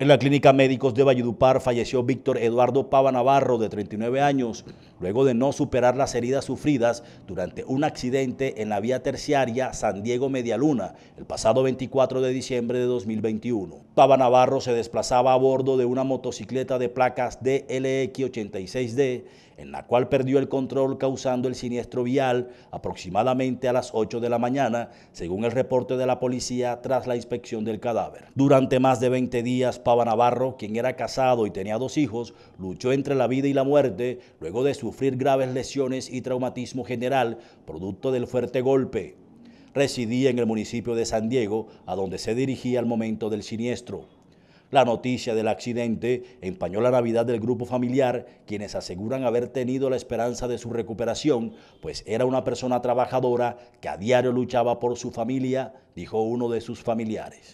En la clínica Médicos de Valledupar falleció Víctor Eduardo Pava Navarro, de 39 años, luego de no superar las heridas sufridas durante un accidente en la vía terciaria San Diego Medialuna el pasado 24 de diciembre de 2021. Pava Navarro se desplazaba a bordo de una motocicleta de placas DLX86D en la cual perdió el control causando el siniestro vial aproximadamente a las 8 de la mañana, según el reporte de la policía tras la inspección del cadáver. Durante más de 20 días, Pava Navarro, quien era casado y tenía dos hijos, luchó entre la vida y la muerte luego de su sufrir graves lesiones y traumatismo general producto del fuerte golpe. Residía en el municipio de San Diego, a donde se dirigía al momento del siniestro. La noticia del accidente empañó la Navidad del grupo familiar, quienes aseguran haber tenido la esperanza de su recuperación, pues era una persona trabajadora que a diario luchaba por su familia, dijo uno de sus familiares.